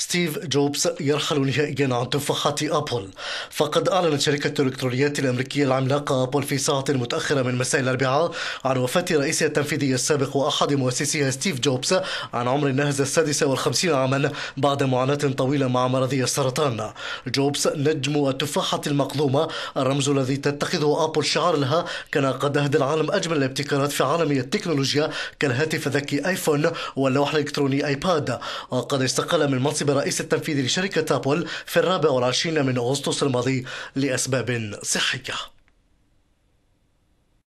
ستيف جوبز يرحل نهائيا عن تفاحة أبل فقد أعلنت شركة الإلكترونيات الأمريكية العملاقة أبل في ساعة متأخرة من مساء الأربعاء عن وفاة رئيسها التنفيذي السابق وأحد مؤسسيها ستيف جوبز عن عمر نهز السادسة والخمسين عاما بعد معاناة طويلة مع مرض السرطان جوبز نجم التفاحة المقضومة الرمز الذي تتخذه أبل شعار لها كان قد أهدى العالم أجمل الابتكارات في عالم التكنولوجيا كالهاتف الذكي آيفون واللوح الإلكتروني آيباد وقد استقال من منصب الرئيس التنفيذي لشركة أبل في الرابع والعشرين من أغسطس الماضي لأسباب صحية